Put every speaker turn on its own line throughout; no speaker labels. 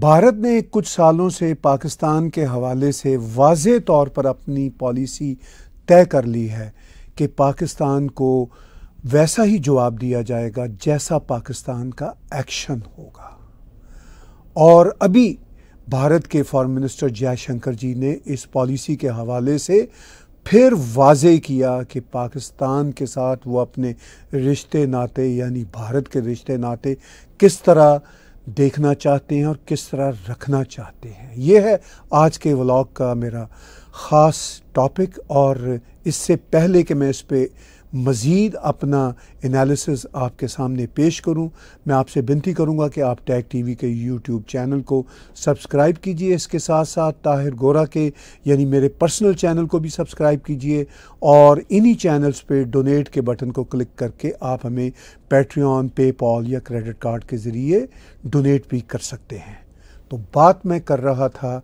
भारत ने कुछ सालों से पाकिस्तान के हवाले से वाज तौर पर अपनी पॉलिसी तय कर ली है कि पाकिस्तान को वैसा ही जवाब दिया जाएगा जैसा पाकिस्तान का एक्शन होगा और अभी भारत के फॉरेन मिनिस्टर जयशंकर जी ने इस पॉलिसी के हवाले से फिर वाजे किया कि पाकिस्तान के साथ वो अपने रिश्ते नाते यानी भारत के रिश्ते नाते किस तरह देखना चाहते हैं और किस तरह रखना चाहते हैं ये है आज के व्लॉग का मेरा ख़ास टॉपिक और इससे पहले कि मैं इस पर मज़ीद अपना एनालिसिस आपके सामने पेश करूं मैं आपसे विनती करूंगा कि आप टैग टीवी के यूट्यूब चैनल को सब्सक्राइब कीजिए इसके साथ साथ ताहिर गोरा के यानी मेरे पर्सनल चैनल को भी सब्सक्राइब कीजिए और इन्हीं चैनल्स पे डोनेट के बटन को क्लिक करके आप हमें पेट्रियन पेपॉल या क्रेडिट कार्ड के ज़रिए डोनेट भी कर सकते हैं तो बात मैं कर रहा था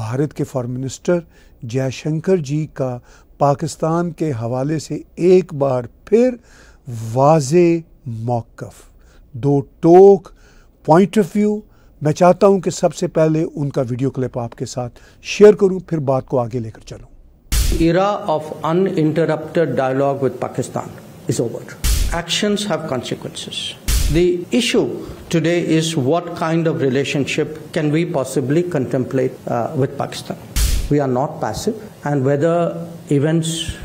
भारत के फॉरेन मिनिस्टर जयशंकर जी का पाकिस्तान के हवाले से एक बार फिर वाज मौकफ दो टोक पॉइंट ऑफ व्यू मैं चाहता हूं कि सबसे पहले उनका वीडियो क्लिप आपके साथ शेयर करूं फिर बात को आगे लेकर
चलूं era of uninterrupted dialogue with Pakistan is over actions have consequences. The issue today is what kind of relationship can we possibly contemplate uh, with Pakistan. we are not passive and whether events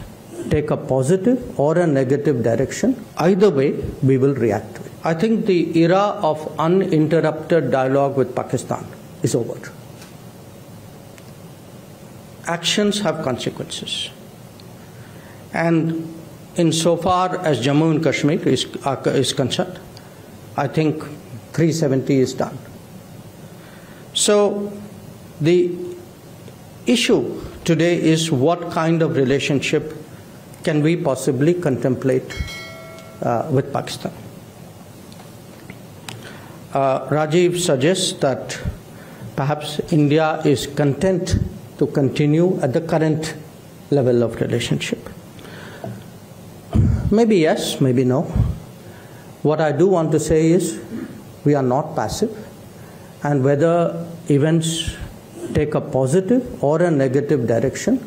take a positive or a negative direction either way we will react to it i think the era of uninterrupted dialogue with pakistan is over actions have consequences and insofar as Jammu and Kashmir is, uh, is concerned, I think 370 is done. So the issue today is what kind of relationship can we possibly contemplate uh, with Pakistan. Uh, Rajiv suggests that perhaps India is content to continue at the current level of relationship. Maybe yes, maybe no. What I do want to say is we are not passive, and whether events take a positive or a negative direction.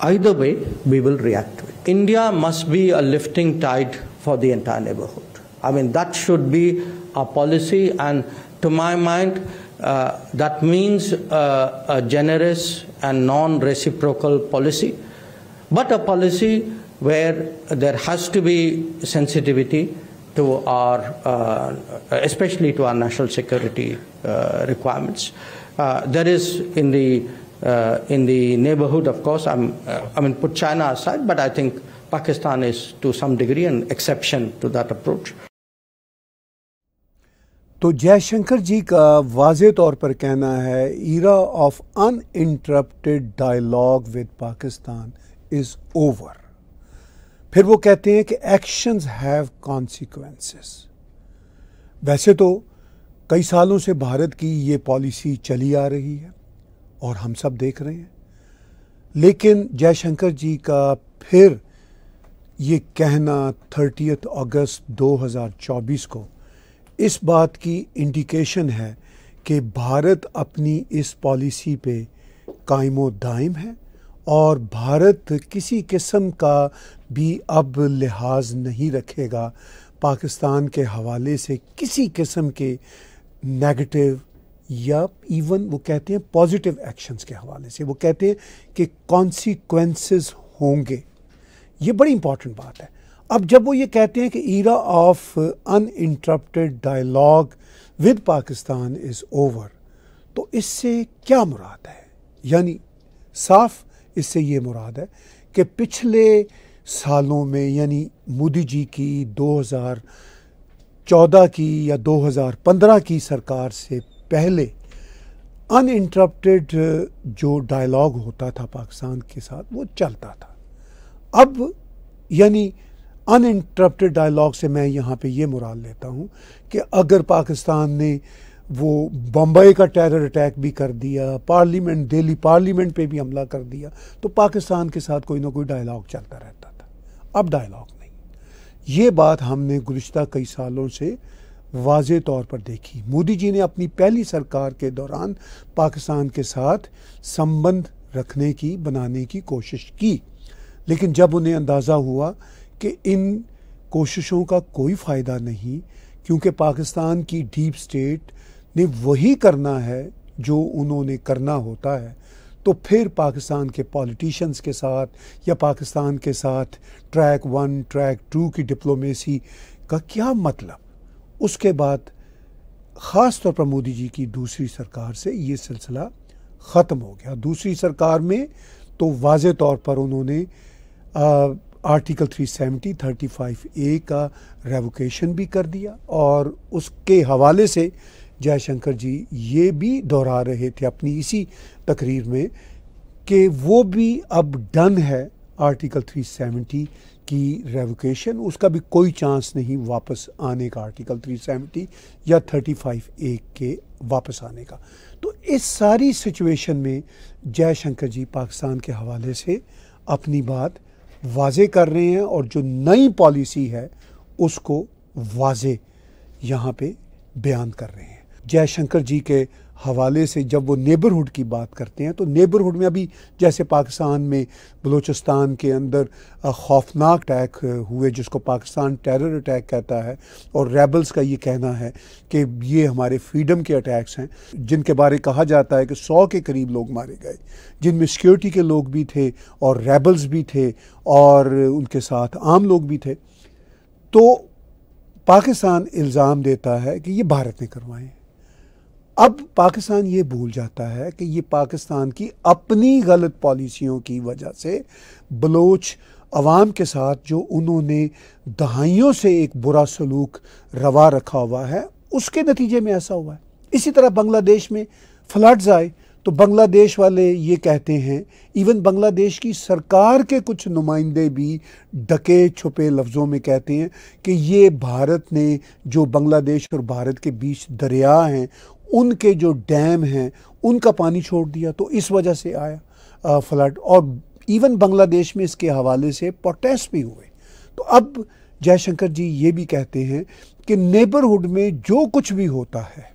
Either way, we will react to it. India must be a lifting tide for the entire neighborhood. I mean, that should be our policy, and to my mind, uh, that means uh, a generous and non reciprocal policy, but a policy where there has to be sensitivity to our, uh, especially to our national security uh, requirements. that is in the uh, in the neighborhood, of course. I'm, uh, I mean, put China aside, but I think Pakistan is to some degree an exception
to that approach. तो जयशंकर जी का was तौर पर कहना है era of uninterrupted dialogue with Pakistan is over फिर वो कहते हैं कि एक्शंस हैव कॉन्सिक्वेंसेस वैसे तो कई सालों से भारत की ये पॉलिसी चली आ रही है और हम सब देख रहे हैं लेकिन जयशंकर जी का फिर ये कहना थर्टियथ अगस्त 2024 को इस बात की इंडिकेशन है कि भारत अपनी इस पॉलिसी पे कायम दायम है और भारत किसी किस्म का भी अब लिहाज नहीं रखेगा पाकिस्तान के हवाले से किसी किस्म के नेगेटिव या इवन वो कहते हैं पॉजिटिव एक्शंस के हवाले से वो कहते हैं कि कॉन्सिक्वेंसेस होंगे ये बड़ी इंपॉर्टेंट बात है अब जब वो ये कहते हैं कि era of un uninterrupted dialogue with Pakistan is over तो इससे क्या मुराद है यानी साफ इससे ये मुराद है कि पिछले सालों में यानी मोदी जी की 2000 2014 की या 2015 की सरकार से पहले अनइंटरप्टेड uh, जो डायलॉग होता था पाकिस्तान के साथ वो चलता था अब यानी अनइंटरप्टेड डायलॉग से मैं यहाँ पे ये मुराल लेता हूँ कि अगर पाकिस्तान ने वो बम्बई का टेरर अटैक भी कर दिया पार्लियामेंट दिल्ली पार्लियामेंट पे भी हमला कर दिया तो पाकिस्तान के साथ कोई ना कोई डायलॉग चलता रहता था अब डायलॉग ये बात हमने गुज्त कई सालों से वाज तौर पर देखी मोदी जी ने अपनी पहली सरकार के दौरान पाकिस्तान के साथ संबंध रखने की बनाने की कोशिश की लेकिन जब उन्हें अंदाज़ा हुआ कि इन कोशिशों का कोई फ़ायदा नहीं क्योंकि पाकिस्तान की डीप स्टेट ने वही करना है जो उन्होंने करना होता है तो फिर पाकिस्तान के पॉलिटिशियंस के साथ या पाकिस्तान के साथ ट्रैक वन ट्रैक टू की डिप्लोमेसी का क्या मतलब उसके बाद ख़ास तौर पर मोदी जी की दूसरी सरकार से ये सिलसिला ख़त्म हो गया दूसरी सरकार में तो वाज तौर पर उन्होंने आ, आर्टिकल 370 थर्टी ए का रेवोकेशन भी कर दिया और उसके हवाले से जयशंकर जी ये भी दोहरा रहे थे अपनी इसी तकरीर में कि वो भी अब डन है आर्टिकल 370 की रेवोकेशन उसका भी कोई चांस नहीं वापस आने का आर्टिकल 370 या 35 ए के वापस आने का तो इस सारी सिचुएशन में जयशंकर जी पाकिस्तान के हवाले से अपनी बात वाजे कर रहे हैं और जो नई पॉलिसी है उसको वाजे यहाँ पे बयान कर रहे हैं जयशंकर जी के हवाले से जब वो नेबरहुड की बात करते हैं तो नेबरहुड में अभी जैसे पाकिस्तान में बलूचिस्तान के अंदर खौफनाक अटैक हुए जिसको पाकिस्तान टेरर अटैक कहता है और रेबल्स का ये कहना है कि ये हमारे फ्रीडम के अटैक्स हैं जिनके बारे कहा जाता है कि सौ के करीब लोग मारे गए जिनमें सिक्योरिटी के लोग भी थे और रेबल्स भी थे और उनके साथ आम लोग भी थे तो पाकिस्तान इल्ज़ाम देता है कि ये भारत ने करवाएँ अब पाकिस्तान ये भूल जाता है कि ये पाकिस्तान की अपनी गलत पॉलिसियों की वजह से बलोच अवाम के साथ जो उन्होंने दहाइयों से एक बुरा सलूक रवा रखा हुआ है उसके नतीजे में ऐसा हुआ है इसी तरह बांग्लादेश में फ्लड्स आए तो बांग्लादेश वाले ये कहते हैं इवन बांग्लादेश की सरकार के कुछ नुमाइंदे भी डके छुपे लफ्ज़ों में कहते हैं कि ये भारत ने जो बांग्लादेश और भारत के बीच दरिया हैं उनके जो डैम हैं उनका पानी छोड़ दिया तो इस वजह से आया फ्लड और इवन बांग्लादेश में इसके हवाले से प्रोटेस्ट भी हुए तो अब जयशंकर जी ये भी कहते हैं कि नेबरहुड में जो कुछ भी होता है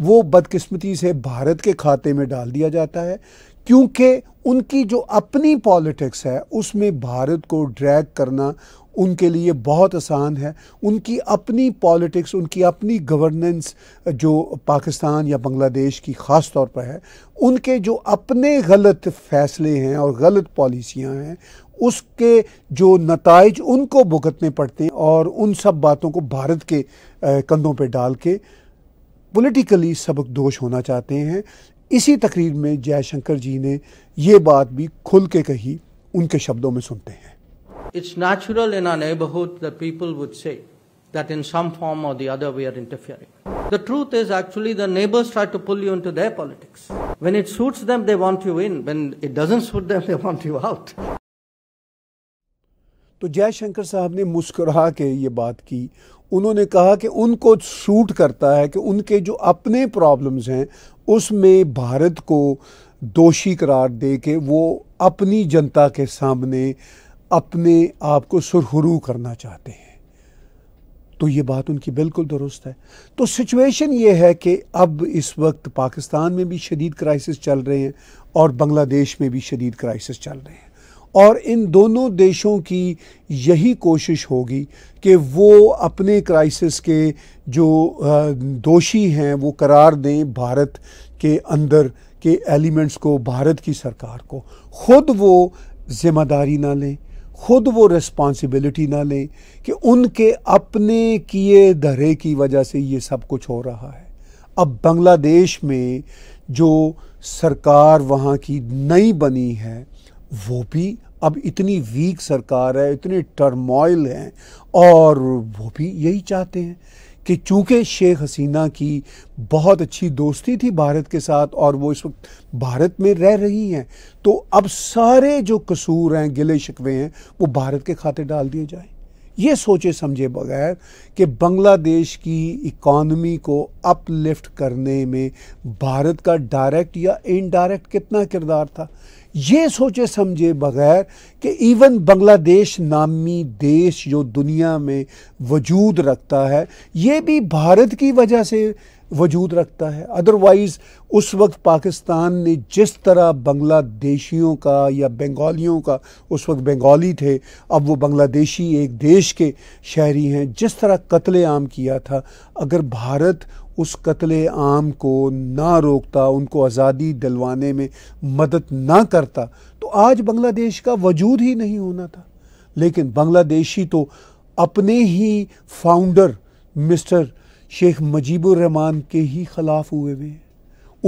वो बदकिस्मती से भारत के खाते में डाल दिया जाता है क्योंकि उनकी जो अपनी पॉलिटिक्स है उसमें भारत को ड्रैग करना उनके लिए बहुत आसान है उनकी अपनी पॉलिटिक्स उनकी अपनी गवर्नेंस जो पाकिस्तान या बांग्लादेश की ख़ास तौर पर है उनके जो अपने गलत फ़ैसले हैं और गलत पॉलिसियाँ हैं उसके जो नतज उनको भुगतने पड़ते हैं और उन सब बातों को भारत के कंधों पर डाल के पोलिटिकली सबक दोष होना चाहते हैं इसी तकरीर में जयशंकर जी ने ये बात भी खुल के कही उनके शब्दों में सुनते हैं
It's natural in our neighborhood that people would say that in some form or the other we are interfering. The truth is actually the neighbors try
to pull you into their
politics. When it suits them, they want you in. When it doesn't suit them, they want you out.
तो जयशंकर साहब ने मुस्कुरा के ये बात की उन्होंने कहा कि उनको सूट करता है कि उनके जो अपने प्रॉब्लम्स हैं उसमें भारत को दोषी करार दे के वो अपनी जनता के सामने अपने आप को सुरहरू करना चाहते हैं तो ये बात उनकी बिल्कुल दुरुस्त है तो सिचुएशन ये है कि अब इस वक्त पाकिस्तान में भी शदीद क्राइसिस चल रहे हैं और बांग्लादेश में भी शदीद क्राइसिस चल रहे हैं और इन दोनों देशों की यही कोशिश होगी कि वो अपने क्राइसिस के जो दोषी हैं वो करार दें भारत के अंदर के एलिमेंट्स को भारत की सरकार को ख़ुद वो ज़िम्मेदारी ना लें खुद वो रिस्पॉन्सिबिलिटी ना लें कि उनके अपने किए धरे की वजह से ये सब कुछ हो रहा है अब बांग्लादेश में जो सरकार वहाँ की नई बनी है वो भी अब इतनी वीक सरकार है इतने टर्मोइल हैं और वो भी यही चाहते हैं कि चूँकि शेख हसीना की बहुत अच्छी दोस्ती थी भारत के साथ और वो इस वक्त भारत में रह रही हैं तो अब सारे जो कसूर हैं गिले शिकवे हैं वो भारत के खाते डाल दिए जाए ये सोचे समझे बगैर कि बांग्लादेश की इकॉनमी को अपलिफ्ट करने में भारत का डायरेक्ट या इनडायरेक्ट कितना किरदार था ये सोचे समझे बगैर कि इवन बांग्लादेश नामी देश जो दुनिया में वजूद रखता है ये भी भारत की वजह से वजूद रखता है अदरवाइज़ उस वक्त पाकिस्तान ने जिस तरह बांग्लादेशियों का या बंगालियों का उस वक्त बंगाली थे अब वो बांग्लादेशी एक देश के शहरी हैं जिस तरह कत्ल आम किया था अगर भारत उस कत्ल आम को ना रोकता उनको आज़ादी दिलवाने में मदद ना करता तो आज बांग्लादेश का वजूद ही नहीं होना था लेकिन बांग्लादेशी तो अपने ही फाउंडर मिस्टर शेख मजीबुररहमान के ही ख़िलाफ़ हुए हुए हैं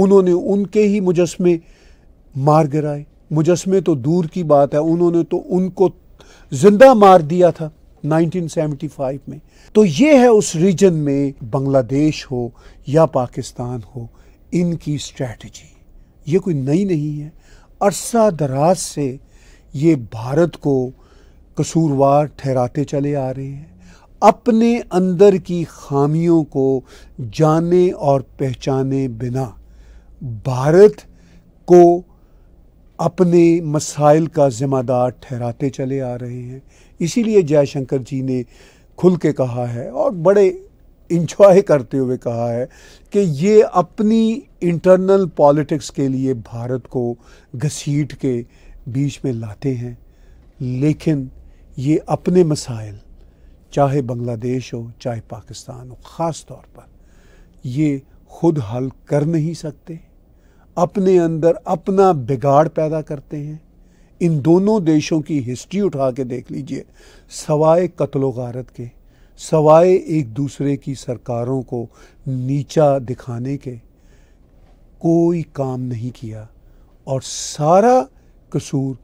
उन्होंने उनके ही मुजस्मे मार गिराए मुजस्मे तो दूर की बात है उन्होंने तो उनको ज़िंदा मार दिया था 1975 में तो ये है उस रीजन में बांग्लादेश हो या पाकिस्तान हो इनकी स्ट्रेटजी ये कोई नई नहीं है अरसा दराज से ये भारत को कसूरवार ठहराते चले आ रहे हैं अपने अंदर की खामियों को जाने और पहचाने बिना भारत को अपने मसाइल का ज़िम्मेदार ठहराते चले आ रहे हैं इसीलिए जयशंकर जी ने खुल के कहा है और बड़े इंजॉय करते हुए कहा है कि ये अपनी इंटरनल पॉलिटिक्स के लिए भारत को घसीट के बीच में लाते हैं लेकिन ये अपने मसाइल चाहे बांग्लादेश हो चाहे पाकिस्तान हो ख़ास तौर पर ये खुद हल कर नहीं सकते अपने अंदर अपना बिगाड़ पैदा करते हैं इन दोनों देशों की हिस्ट्री उठा के देख लीजिए सवाए कत्लो गारत के सवाए एक दूसरे की सरकारों को नीचा दिखाने के कोई काम नहीं किया और सारा कसूर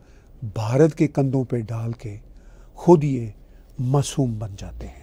भारत के कंधों पर डाल के खुद ये मासूम बन जाते हैं